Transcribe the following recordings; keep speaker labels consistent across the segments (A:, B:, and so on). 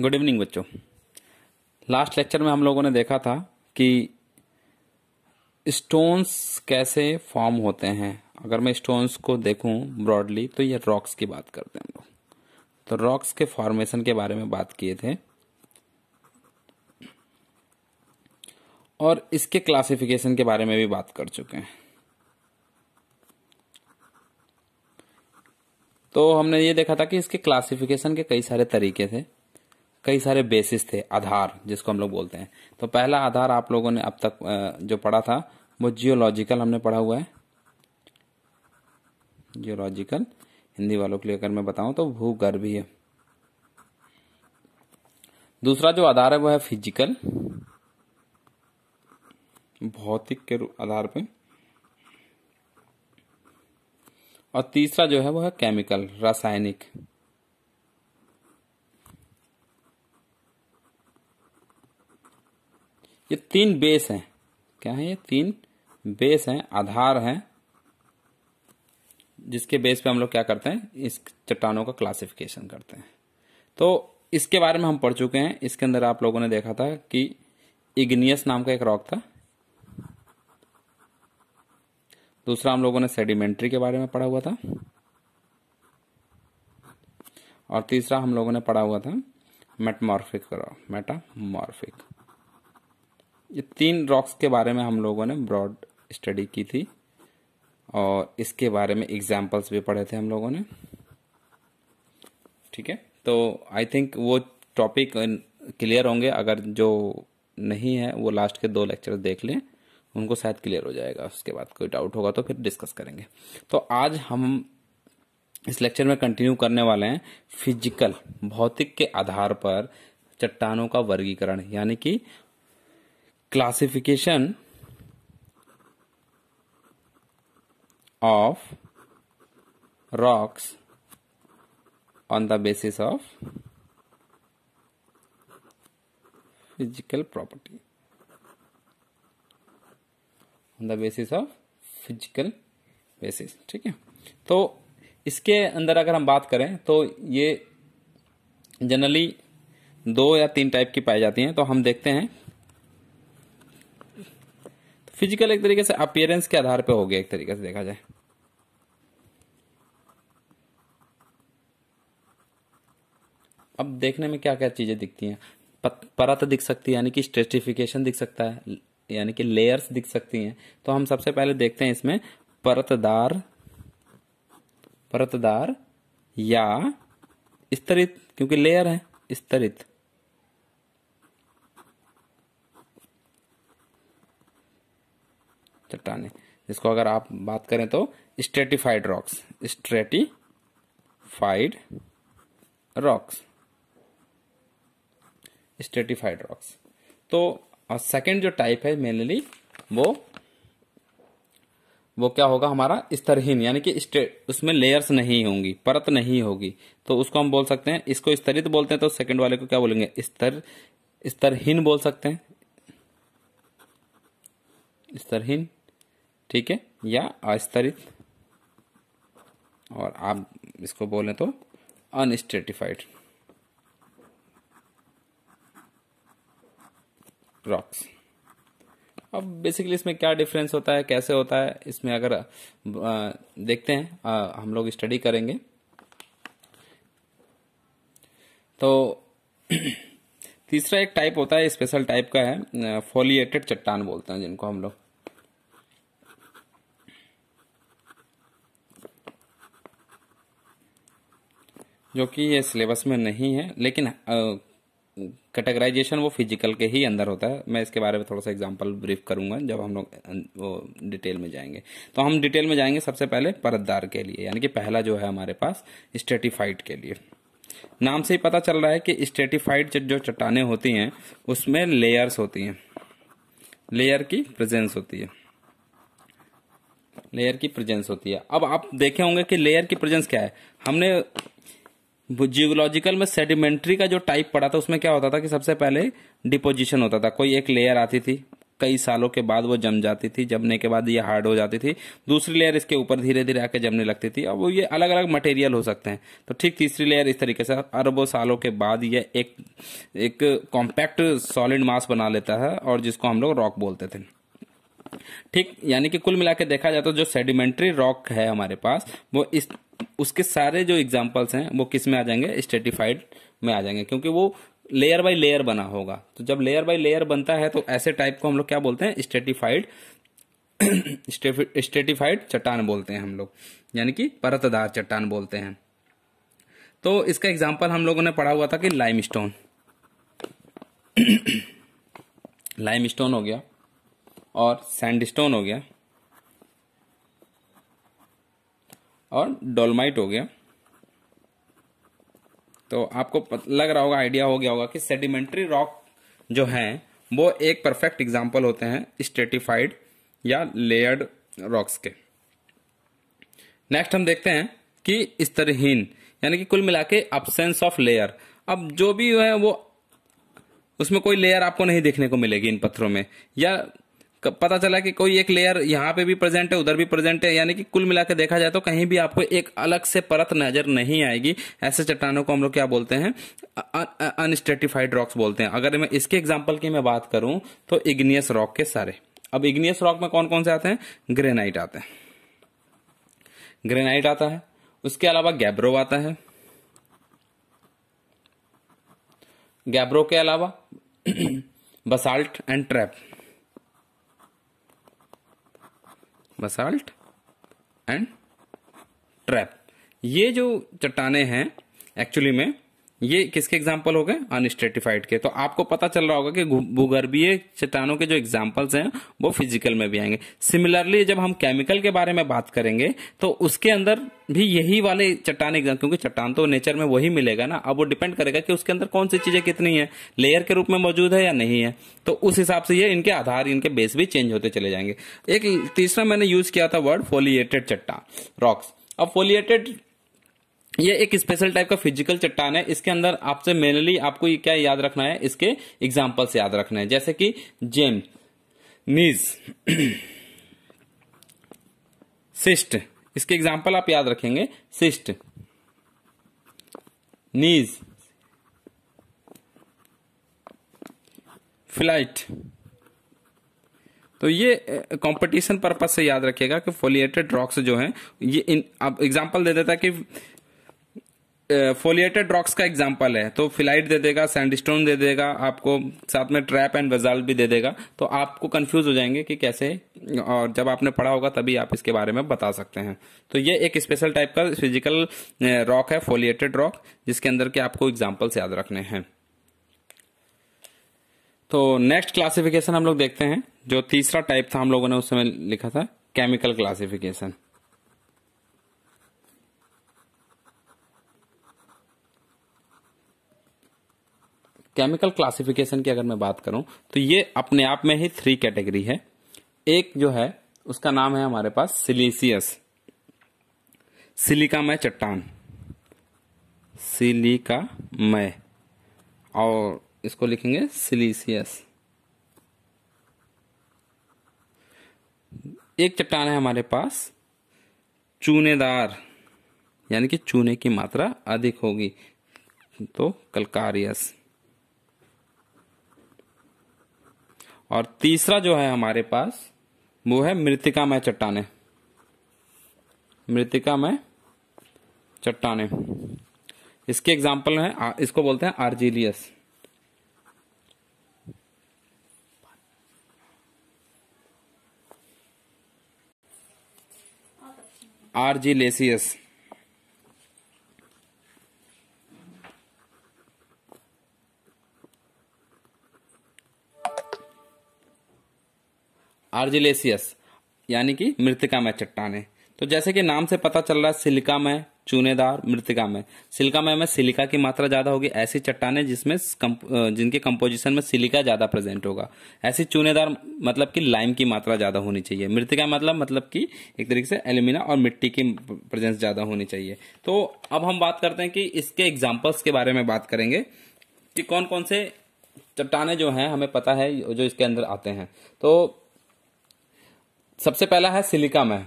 A: good evening बच्चों last lecture में हम लोगों ने देखा था कि स्टोन्स कैसे फॉर्म होते हैं अगर मैं स्टोन्स को देखूं ब्रॉडली तो ये रॉक्स की बात करते हैं हम लोग तो रॉक्स के फॉर्मेशन के बारे में बात किए थे और इसके क्लासिफिकेशन के बारे में भी बात कर चुके हैं तो हमने ये देखा था कि इसके क्लासिफिकेशन के कई सारे तरीके थे कई सारे बेसिस थे आधार जिसको हम लोग बोलते हैं तो पहला आधार आप लोगों ने अब तक जो पढ़ा था वो जियोलॉजिकल हमने पढ़ा हुआ है जियोलॉजिकल हिंदी वालों के लिए अगर मैं बताऊं तो भूगर्भीय दूसरा जो आधार है वो है फिजिकल भौतिक के आधार पे और तीसरा जो है वो है केमिकल रासायनिक ये तीन बेस हैं क्या है ये तीन बेस हैं आधार हैं जिसके बेस पे हम लोग क्या करते हैं इस चट्टानों का क्लासिफिकेशन करते हैं तो इसके बारे में हम पढ़ चुके हैं इसके अंदर आप लोगों ने देखा था कि इग्नियस नाम का एक रॉक था दूसरा हम लोगों ने सेडिमेंट्री के बारे में पढ़ा हुआ था और तीसरा हम लोगों ने पढ़ा हुआ था मेटामॉर्फिक रॉक मेटामॉर्फिक ये तीन रॉक्स के बारे में हम लोगों ने ब्रॉड स्टडी की थी और इसके बारे में एग्जाम्पल्स भी पढ़े थे हम लोगों ने ठीक है तो आई थिंक वो टॉपिक क्लियर होंगे अगर जो नहीं है वो लास्ट के दो लेक्चर देख लें उनको शायद क्लियर हो जाएगा उसके बाद कोई डाउट होगा तो फिर डिस्कस करेंगे तो आज हम इस लेक्चर में कंटिन्यू करने वाले हैं फिजिकल भौतिक के आधार पर चट्टानों का वर्गीकरण यानी कि classification of rocks on the basis of physical property on the basis of physical basis ठीक है तो इसके अंदर अगर हम बात करें तो ये जनरली दो या तीन टाइप की पाई जाती हैं तो हम देखते हैं फिजिकल एक तरीके से अपियरेंस के आधार पे हो गया एक तरीके से देखा जाए अब देखने में क्या क्या चीजें दिखती हैं परत दिख सकती है यानी कि स्ट्रेटिफिकेशन दिख सकता है यानी कि लेयर्स दिख सकती हैं तो हम सबसे पहले देखते हैं इसमें परतदार परतदार या स्तरित क्योंकि लेयर है स्तरित चट्टाने जिसको अगर आप बात करें तो stratified rocks stratified rocks stratified rocks तो सेकेंड जो टाइप है मेनली वो वो क्या होगा हमारा स्तरहीन यानी कि उसमें लेयर्स नहीं होंगी परत नहीं होगी तो उसको हम बोल सकते हैं इसको स्तरित बोलते हैं तो सेकंड वाले को क्या बोलेंगे स्तर स्तरहीन बोल सकते हैं स्तरहीन ठीक है या अस्तरित और आप इसको बोलें तो अनस्टेटिफाइड रॉक्स अब बेसिकली इसमें क्या डिफरेंस होता है कैसे होता है इसमें अगर देखते हैं हम लोग स्टडी करेंगे तो तीसरा एक टाइप होता है स्पेशल टाइप का है फोलिएटेड चट्टान बोलते हैं जिनको हम लोग जो कि ये सिलेबस में नहीं है लेकिन कैटेगराइजेशन वो फिजिकल के ही अंदर होता है मैं इसके बारे में थोड़ा सा एग्जांपल ब्रीफ करूंगा जब हम लोग वो डिटेल में जाएंगे तो हम डिटेल में जाएंगे सबसे पहले परतदार के लिए यानी कि पहला जो है हमारे पास स्टेटिफाइड के लिए नाम से ही पता चल रहा है कि स्टेटिफाइड जो चट्टाने होती हैं उसमें लेयर्स होती हैं लेयर की प्रेजेंस होती है लेयर की प्रेजेंस होती है अब आप देखे होंगे कि लेयर की प्रेजेंस क्या है हमने जियोलॉजिकल में सेडिमेंट्री का जो टाइप पड़ा था उसमें क्या होता था कि सबसे पहले डिपोजिशन होता था कोई एक लेयर आती थी कई सालों के बाद वो जम जाती थी जमने के बाद ये हार्ड हो जाती थी दूसरी लेयर इसके ऊपर धीरे धीरे आके जमने लगती थी और वो ये अलग अलग मटेरियल हो सकते हैं तो ठीक तीसरी लेयर इस तरीके से अरबों सालों के बाद ये एक एक कॉम्पैक्ट सॉलिड मास बना लेता है और जिसको हम लोग रॉक बोलते थे ठीक यानी कि कुल मिला के देखा जाए तो जो सेडिमेंट्री रॉक है हमारे पास वो इस उसके सारे जो एग्जाम्पल्स हैं वो किस में आ जाएंगे स्टेटिफाइड में आ जाएंगे क्योंकि वो लेयर बाय लेयर बना होगा तो जब लेयर बाय लेयर बनता है तो ऐसे टाइप को हम लोग क्या बोलते हैं स्टेटिफाइड स्टेटिफाइड चट्टान बोलते हैं हम लोग यानी कि परतदार चट्टान बोलते हैं तो इसका एग्जाम्पल हम लोगों ने पढ़ा हुआ था कि लाइम स्टोन लाइम स्टोन हो गया और सैंड स्टोन हो गया और डोलमाइट हो गया तो आपको लग रहा होगा आइडिया हो गया होगा कि सेडिमेंट्री रॉक जो है वो एक परफेक्ट एग्जाम्पल होते हैं स्टेटिफाइड या लेयर्ड रॉक्स के नेक्स्ट हम देखते हैं कि स्तरहीन यानी कि कुल मिला के अबसेंस ऑफ लेयर अब जो भी है वो उसमें कोई लेयर आपको नहीं देखने को मिलेगी इन पत्थरों में या पता चला कि कोई एक लेयर यहाँ पे भी प्रेजेंट है उधर भी प्रेजेंट है यानी कि कुल मिला के देखा जाए तो कहीं भी आपको एक अलग से परत नजर नहीं आएगी ऐसे चट्टानों को हम लोग क्या बोलते हैं अनस्टेटिफाइड रॉक्स बोलते हैं अगर मैं इसके एग्जाम्पल की मैं बात करूं तो इग्नियस रॉक के सारे अब इग्नियस रॉक में कौन कौन से आते हैं ग्रेनाइट आते हैं ग्रेनाइट आता है उसके अलावा गैब्रो आता है गैब्रो के अलावा basalt and trap basalt and trap ये जो चट्टाने हैं एक्चुअली में ये किसके एग्जाम्पल हो गए अनस्ट्रेटिफाइड के तो आपको पता चल रहा होगा कि भूगर्भीय चट्टानों के जो एग्जाम्पल्स हैं वो फिजिकल में भी आएंगे सिमिलरली जब हम केमिकल के बारे में बात करेंगे तो उसके अंदर भी यही वाले चट्टान एग्जाम क्योंकि चट्टान तो नेचर में वही मिलेगा ना अब वो डिपेंड करेगा कि उसके अंदर कौन सी चीजें कितनी है लेयर के रूप में मौजूद है या नहीं है तो उस हिसाब से ये इनके आधार इनके बेस भी चेंज होते चले जाएंगे एक तीसरा मैंने यूज किया था वर्ड फोलिएटेड चट्टान रॉक्स अब फोलिएटेड ये एक स्पेशल टाइप का फिजिकल चट्टान है इसके अंदर आपसे मेनली आपको ये क्या याद रखना है इसके एग्जाम्पल से याद रखना है जैसे कि जेम नीज सिस्ट इसके एग्जाम्पल आप याद रखेंगे सिस्ट नीज फ्लाइट तो ये कंपटीशन पर्पज से याद रखिएगा कि फोलिएटेड रॉक्स जो हैं ये इन आप एग्जांपल दे देता है कि फोलिएटेड रॉक्स का एग्जाम्पल है तो फिलाइट दे देगा सैंडस्टोन दे देगा आपको साथ में ट्रैप एंड वेजाल भी दे देगा तो आपको कंफ्यूज हो जाएंगे कि कैसे और जब आपने पढ़ा होगा तभी आप इसके बारे में बता सकते हैं तो ये एक स्पेशल टाइप का फिजिकल रॉक है फोलिएटेड रॉक जिसके अंदर के आपको एग्जाम्पल्स याद रखने हैं तो नेक्स्ट क्लासिफिकेशन हम लोग देखते हैं जो तीसरा टाइप था हम लोगों ने उस समय लिखा था केमिकल क्लासिफिकेशन केमिकल क्लासिफिकेशन की अगर मैं बात करूं तो ये अपने आप में ही थ्री कैटेगरी है एक जो है उसका नाम है हमारे पास सिलीसियस सिलिकामय चट्टान सिलिकामय और इसको लिखेंगे सिलीसियस एक चट्टान है हमारे पास चूनेदार यानी कि चूने की मात्रा अधिक होगी तो कलकारियस और तीसरा जो है हमारे पास वो है मृतिका मय चट्टाने मृतिका मय चट्टाने इसके एग्जाम्पल है इसको बोलते हैं आर्जिलियस आर्जिलेसियस आर्जिलेसियस यानी कि मृतिकामय चट्टाने तो जैसे कि नाम से पता चल रहा है सिलिकामय चूनेदार मृतिकामय सिलिकामय में सिलिका की मात्रा ज़्यादा होगी ऐसी चट्टाने जिसमें जिनके कंपोजिशन में सिलिका ज़्यादा प्रेजेंट होगा ऐसी चूनेदार मतलब कि लाइम की मात्रा ज़्यादा होनी चाहिए मृतिका मतलब मतलब कि एक तरीके से एल्यूमिना और मिट्टी की प्रेजेंस ज़्यादा होनी चाहिए तो अब हम बात करते हैं कि इसके एग्जाम्पल्स के बारे में बात करेंगे कि कौन कौन से चट्टाने जो हैं हमें पता है जो इसके अंदर आते हैं तो सबसे पहला है सिलिका में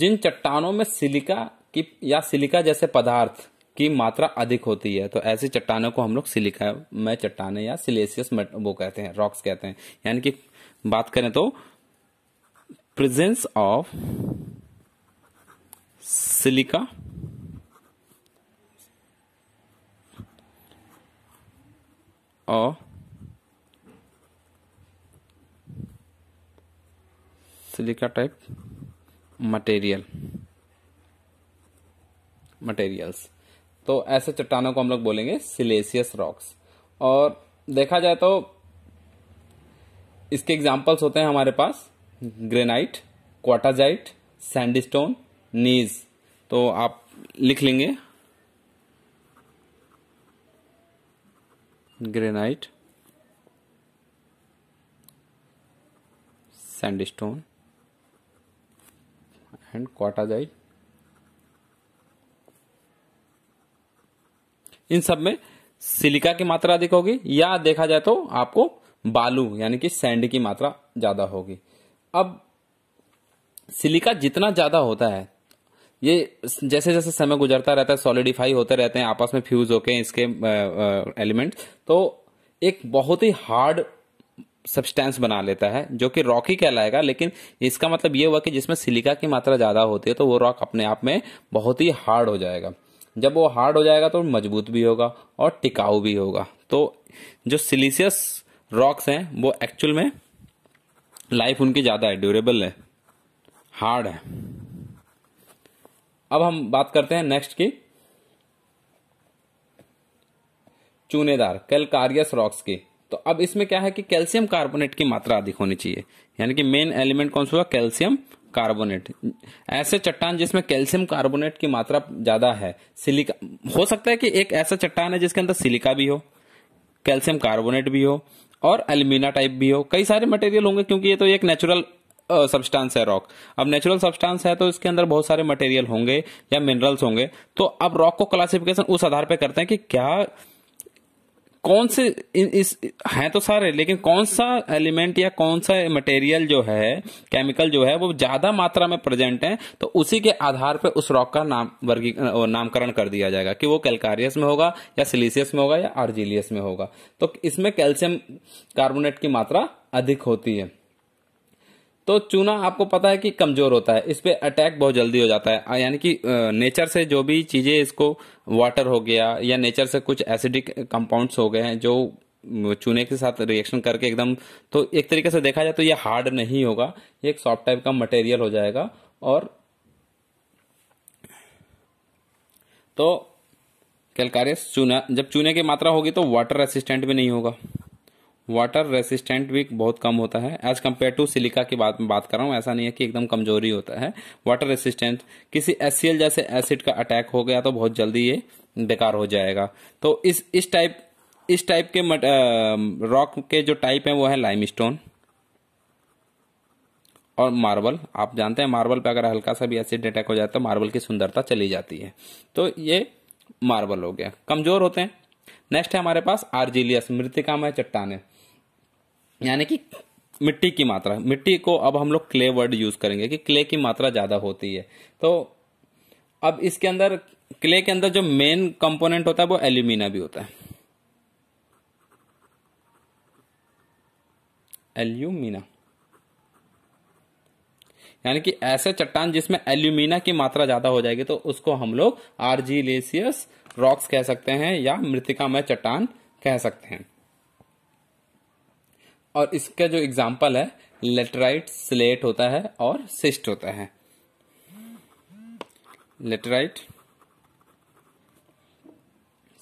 A: जिन चट्टानों में सिलिका की या सिलिका जैसे पदार्थ की मात्रा अधिक होती है तो ऐसी चट्टानों को हम लोग सिलिका में चट्टाने या सिलेसियस वो कहते हैं रॉक्स कहते हैं यानी कि बात करें तो प्रेजेंस ऑफ सिलिका और सिलिका टाइप मटेरियल मटेरियल्स तो ऐसे चट्टानों को हम लोग बोलेंगे सिलेसियस रॉक्स और देखा जाए तो इसके एग्जाम्पल्स होते हैं हमारे पास ग्रेनाइट क्वाटाजाइट सैंडस्टोन नीज तो आप लिख लेंगे ग्रेनाइट सैंडस्टोन and क्वाटाजाइड इन सब में सिलिका की मात्रा अधिक होगी या देखा जाए तो आपको बालू यानी कि सैंड की मात्रा ज्यादा होगी अब सिलिका जितना ज्यादा होता है ये जैसे जैसे समय गुजरता रहता है सॉलिडिफाई होते रहते हैं आपस में फ्यूज होके इसके एलिमेंट तो एक बहुत ही हार्ड सब्सटेंस बना लेता है जो कि रॉक ही कहलाएगा लेकिन इसका मतलब ये हुआ कि जिसमें सिलिका की मात्रा ज़्यादा होती है तो वो रॉक अपने आप में बहुत ही हार्ड हो जाएगा जब वो हार्ड हो जाएगा तो मजबूत भी होगा और टिकाऊ भी होगा तो जो सिलीसियस रॉक्स हैं वो एक्चुअल में लाइफ उनकी ज़्यादा है ड्यूरेबल है हार्ड है अब हम बात करते हैं नेक्स्ट की चूनेदार कैलकारियस रॉक्स की तो अब इसमें क्या है कि कैल्शियम कार्बोनेट की मात्रा अधिक होनी चाहिए यानी कि मेन एलिमेंट कौन सा हुआ कैल्शियम कार्बोनेट ऐसे चट्टान जिसमें कैल्शियम कार्बोनेट की मात्रा ज्यादा है सिलिका हो सकता है कि एक ऐसा चट्टान है जिसके अंदर सिलिका भी हो कैल्शियम कार्बोनेट भी हो और एल्यूमिना टाइप भी हो कई सारे मटेरियल होंगे क्योंकि ये तो एक नेचुरल सब्सटेंस है रॉक अब नेचुरल सब्सटेंस है तो इसके अंदर बहुत सारे मटेरियल होंगे या मिनरल्स होंगे तो अब रॉक को क्लासिफिकेशन उस आधार पर करते हैं कि क्या कौन से इस हैं तो सारे लेकिन कौन सा एलिमेंट या कौन सा मटेरियल जो है केमिकल जो है वो ज्यादा मात्रा में प्रेजेंट है तो उसी के आधार पर उस रॉक का नाम वर्गी नामकरण कर दिया जाएगा कि वो कैलकारियस में होगा या सिलीसियस में होगा या आर्जिलियस में होगा तो इसमें कैल्शियम कार्बोनेट की मात्रा अधिक होती है तो चूना आपको पता है कि कमजोर होता है इस पर अटैक बहुत जल्दी हो जाता है यानी कि नेचर से जो भी चीजें इसको वाटर हो गया या नेचर से कुछ एसिडिक कंपाउंड्स हो गए हैं जो चूने के साथ रिएक्शन करके एकदम तो एक तरीके से देखा जाए तो ये हार्ड नहीं होगा ये एक सॉफ्ट टाइप का मटेरियल हो जाएगा और तो कैलकारियस चूना जब चूने की मात्रा होगी तो वाटर रेसिस्टेंट भी नहीं होगा वाटर रेसिस्टेंट भी बहुत कम होता है एज कम्पेयर टू सिलिका की बात बात कर रहा हूँ ऐसा नहीं है कि एकदम कमजोरी होता है वाटर रेसिस्टेंट किसी एस जैसे एसिड का अटैक हो गया तो बहुत जल्दी ये बेकार हो जाएगा तो इस इस टाइप इस टाइप के रॉक के जो टाइप है वो है लाइम स्टोन और मार्बल आप जानते हैं मार्बल पे अगर हल्का सा भी एसिड अटैक हो जाता है मार्बल की सुंदरता चली जाती है तो ये मार्बल हो गया कमजोर होते हैं नेक्स्ट है हमारे पास आर्जिलियस मृतिका में चट्टाने यानी कि मिट्टी की मात्रा मिट्टी को अब हम लोग क्ले वर्ड यूज करेंगे कि क्ले की मात्रा ज्यादा होती है तो अब इसके अंदर क्ले के अंदर जो मेन कंपोनेंट होता है वो एल्यूमिना भी होता है एल्यूमिना यानी कि ऐसे चट्टान जिसमें एल्यूमिना की मात्रा ज्यादा हो जाएगी तो उसको हम लोग आर्जिलेसियस रॉक्स कह सकते हैं या मृतिकामय चट्टान कह सकते हैं और इसका जो एग्जाम्पल है लेटराइट स्लेट होता है और सिस्ट होता है लेटराइट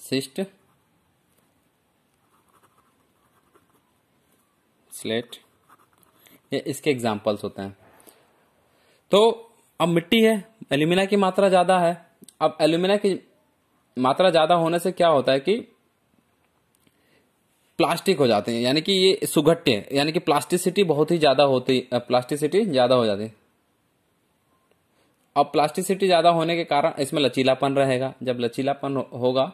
A: सिस्ट स्लेट ये इसके एग्जाम्पल्स होते हैं तो अब मिट्टी है एल्यूमिना की मात्रा ज़्यादा है अब एल्यूमिना की मात्रा ज़्यादा होने से क्या होता है कि प्लास्टिक हो जाते हैं यानी कि ये सुघट्य यानी कि प्लास्टिसिटी बहुत ही ज़्यादा होती प्लास्टिसिटी ज़्यादा हो जाती है अब प्लास्टिसिटी ज़्यादा होने के कारण इसमें लचीलापन रहेगा जब लचीलापन होगा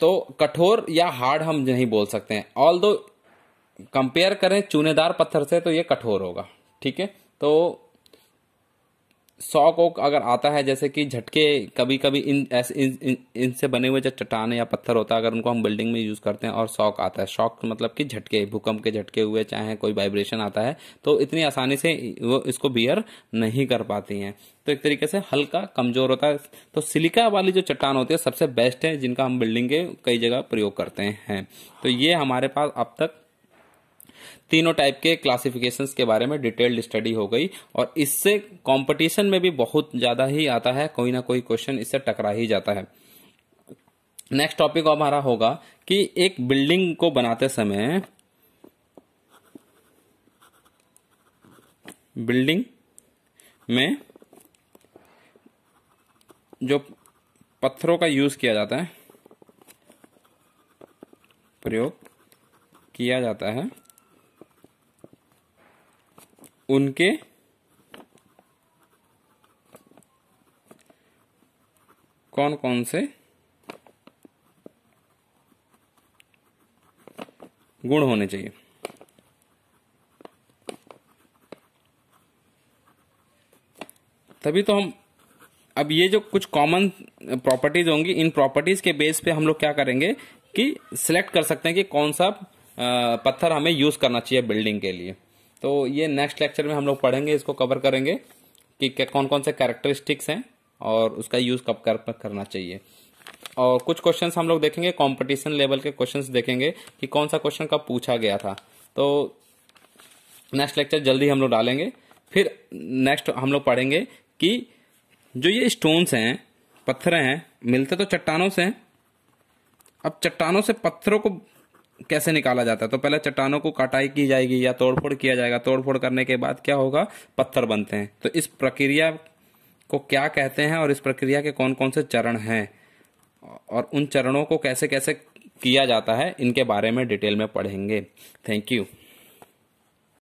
A: तो कठोर या हार्ड हम नहीं बोल सकते हैं ऑल दो कंपेयर करें चूनेदार पत्थर से तो ये कठोर होगा ठीक है तो शौक वोक अगर आता है जैसे कि झटके कभी कभी इन ऐसे इन इनसे बने हुए जो चट्टान या पत्थर होता है अगर उनको हम बिल्डिंग में यूज़ करते हैं और शौक आता है शॉक मतलब कि झटके भूकंप के झटके हुए चाहे कोई वाइब्रेशन आता है तो इतनी आसानी से वो इसको बियर नहीं कर पाती हैं तो एक तरीके से हल्का कमजोर होता है तो सिलिका वाली जो चट्टान होती है सबसे बेस्ट है जिनका हम बिल्डिंग के कई जगह प्रयोग करते हैं तो ये हमारे पास अब तक तीनों टाइप के क्लासिफिकेशन के बारे में डिटेल्ड स्टडी हो गई और इससे कॉम्पिटिशन में भी बहुत ज्यादा ही आता है कोई ना कोई क्वेश्चन इससे टकरा ही जाता है नेक्स्ट टॉपिक हमारा होगा कि एक बिल्डिंग को बनाते समय बिल्डिंग में जो पत्थरों का यूज किया जाता है प्रयोग किया जाता है उनके कौन कौन से गुण होने चाहिए तभी तो हम अब ये जो कुछ कॉमन प्रॉपर्टीज होंगी इन प्रॉपर्टीज के बेस पे हम लोग क्या करेंगे कि सिलेक्ट कर सकते हैं कि कौन सा पत्थर हमें यूज करना चाहिए बिल्डिंग के लिए तो ये नेक्स्ट लेक्चर में हम लोग पढ़ेंगे इसको कवर करेंगे कि कौन कौन से कैरेक्टरिस्टिक्स हैं और उसका यूज़ कब कर करना चाहिए और कुछ क्वेश्चंस हम लोग देखेंगे कंपटीशन लेवल के क्वेश्चंस देखेंगे कि कौन सा क्वेश्चन कब पूछा गया था तो नेक्स्ट लेक्चर जल्दी हम लोग डालेंगे फिर नेक्स्ट हम लोग पढ़ेंगे कि जो ये स्टोन्स हैं पत्थर हैं मिलते तो चट्टानों से हैं अब चट्टानों से पत्थरों को कैसे निकाला जाता है तो पहले चट्टानों को कटाई की जाएगी या तोड़फोड़ किया जाएगा तोड़फोड़ करने के बाद क्या होगा पत्थर बनते हैं तो इस प्रक्रिया को क्या कहते हैं और इस प्रक्रिया के कौन कौन से चरण हैं और उन चरणों को कैसे कैसे किया जाता है इनके बारे में डिटेल में पढ़ेंगे थैंक यू